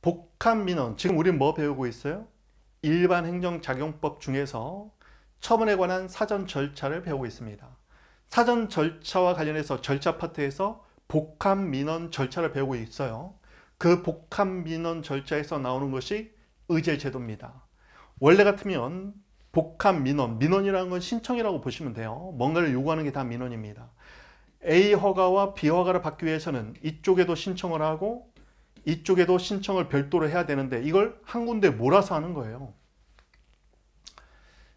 복합 민원, 지금 우린 뭐 배우고 있어요? 일반 행정작용법 중에서 처분에 관한 사전 절차를 배우고 있습니다. 사전 절차와 관련해서 절차 파트에서 복합 민원 절차를 배우고 있어요. 그 복합 민원 절차에서 나오는 것이 의제 제도입니다. 원래 같으면 복합 민원, 민원이라는 건 신청이라고 보시면 돼요. 뭔가를 요구하는 게 다 민원입니다. A 허가와 B 허가를 받기 위해서는 이쪽에도 신청을 하고 이쪽에도 신청을 별도로 해야 되는데 이걸 한 군데 몰아서 하는 거예요.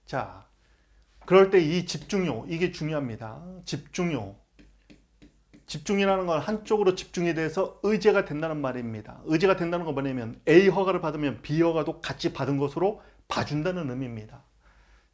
자, 그럴 때 이 집중요, 이게 중요합니다. 집중요. 집중이라는 건 한쪽으로 집중이 돼서 의제가 된다는 말입니다. 의제가 된다는 건 뭐냐면 A 허가를 받으면 B 허가도 같이 받은 것으로 봐준다는 의미입니다.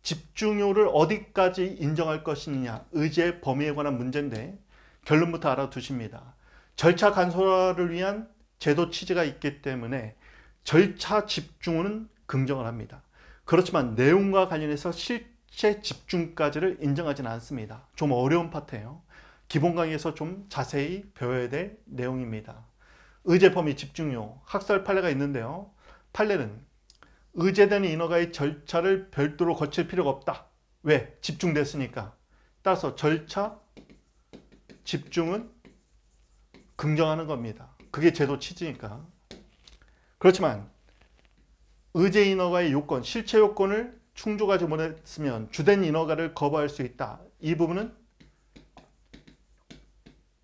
집중요를 어디까지 인정할 것이냐 의제 범위에 관한 문제인데 결론부터 알아두십니다. 절차 간소화를 위한 제도 취지가 있기 때문에 절차 집중은 긍정을 합니다. 그렇지만 내용과 관련해서 실제 집중까지를 인정하지는 않습니다. 좀 어려운 파트예요. 기본 강의에서 좀 자세히 배워야 될 내용입니다. 의제 범위 집중요, 학설 판례가 있는데요. 판례는 의제된 인허가의 절차를 별도로 거칠 필요가 없다. 왜? 집중됐으니까. 따라서 절차, 집중은 긍정하는 겁니다. 그게 제도 취지니까. 그렇지만 의제 인허가의 요건, 실체 요건을 충족하지 못했으면 주된 인허가를 거부할 수 있다. 이 부분은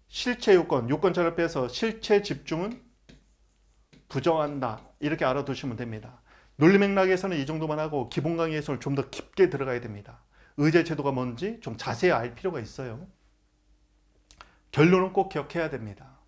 실체 요건, 요건차를 빼서 실체 집중은 부정한다. 이렇게 알아두시면 됩니다. 논리 맥락에서는 이 정도만 하고 기본 강의에서는 좀 더 깊게 들어가야 됩니다. 의제 제도가 뭔지 좀 자세히 알 필요가 있어요. 결론은 꼭 기억해야 됩니다.